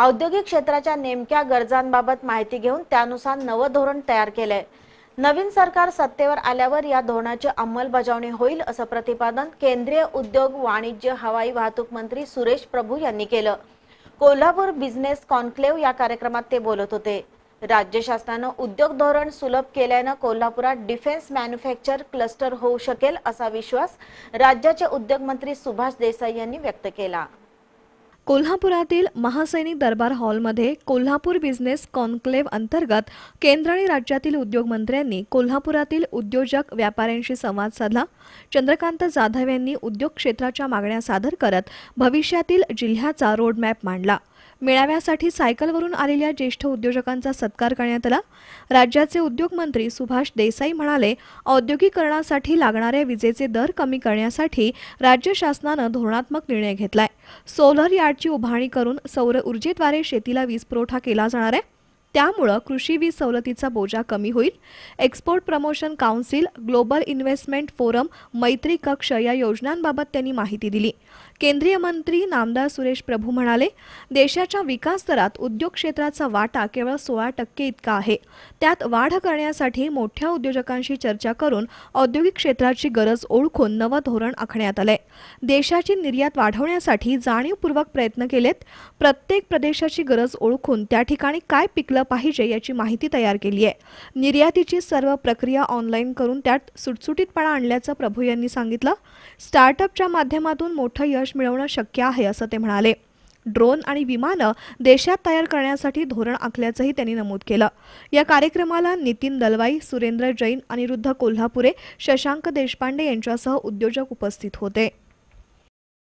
औद्योगिक क्षेत्राच्या नेमक्या गरजांबाबत माहिती घेऊन त्यानुसार नवं धोरण तयार केलंय नवीन सरकार सत्तेवर आल्यावर या धोरणाची अंमलबजावणी होईल असं प्रतिपादन केंद्रीय उद्योग वाणिज्य हवाई वाहतूक मंत्री सुरेश प्रभू यांनी केलं कोल्हापूर बिझनेस कॉन्क्लेव्ह या कार्यक्रमात ते बोलत होते राज्य शासनानं उद्योग धोरण सुलभ केल्यानं कोल्हापुरात डिफेन्स मॅन्युफॅक्चर क्लस्टर होऊ शकेल असा विश्वास राज्याचे उद्योगमंत्री सुभाष देसाई यांनी व्यक्त केला कोल्हापुरातील महासैनिक दरबार हॉलमध्ये कोल्हापूर बिझनेस कॉन्क्लेव्ह अंतर्गत केंद्र आणि राज्यातील उद्योगमंत्र्यांनी कोल्हापुरातील उद्योजक व्यापाऱ्यांशी संवाद साधला चंद्रकांत जाधव यांनी उद्योग क्षेत्राच्या मागण्या सादर करत भविष्यातील जिल्ह्याचा रोडमॅप मांडला मेळाव्यासाठी सायकलवरून आलेल्या ज्येष्ठ उद्योजकांचा सत्कार करण्यात आला राज्याचे उद्योग मंत्री सुभाष देसाई म्हणाले औद्योगिकरणासाठी लागणाऱ्या विजेचे दर कमी करण्यासाठी राज्य शासनानं धोरणात्मक निर्णय घेतलाय सोलर यार्डची उभारणी करून सौर ऊर्जेद्वारे शेतीला वीज पुरवठा केला जाणार आहे त्यामुळं कृषी वीज सवलतीचा बोजा कमी होईल export promotion council global investment forum मैत्री कक्ष या योजनांबाबत त्यांनी माहिती दिली केंद्रीय मंत्री नामदार सुरेश प्रभू म्हणाले देशाच्या विकास दरात उद्योग क्षेत्राचा वाटा केवळ सोळा टक्के इतका आहे त्यात वाढ करण्यासाठी मोठ्या उद्योजकांशी चर्चा करून औद्योगिक क्षेत्राची गरज ओळखून नवं धोरण आखण्यात आलंय देशाची निर्यात वाढवण्यासाठी जाणीवपूर्वक प्रयत्न केलेत प्रत्येक प्रदेशाची गरज ओळखून त्या ठिकाणी काय पिकलं केलं पाहिजे याची माहिती तयार केली आहे निर्यातीची सर्व प्रक्रिया ऑनलाईन करून त्यात सुटसुटीतपणा आणल्याचं प्रभू यांनी सांगितलं स्टार्टअपच्या माध्यमातून मोठं यश मिळवणं शक्य आहे असं ते म्हणाले ड्रोन आणि विमानं देशात तयार करण्यासाठी धोरण आखल्याचंही त्यांनी नमूद केलं या कार्यक्रमाला नितीन दलवाई सुरेंद्र जैन अनिरुद्ध कोल्हापुरे शशांक देशपांडे यांच्यासह उद्योजक उपस्थित होते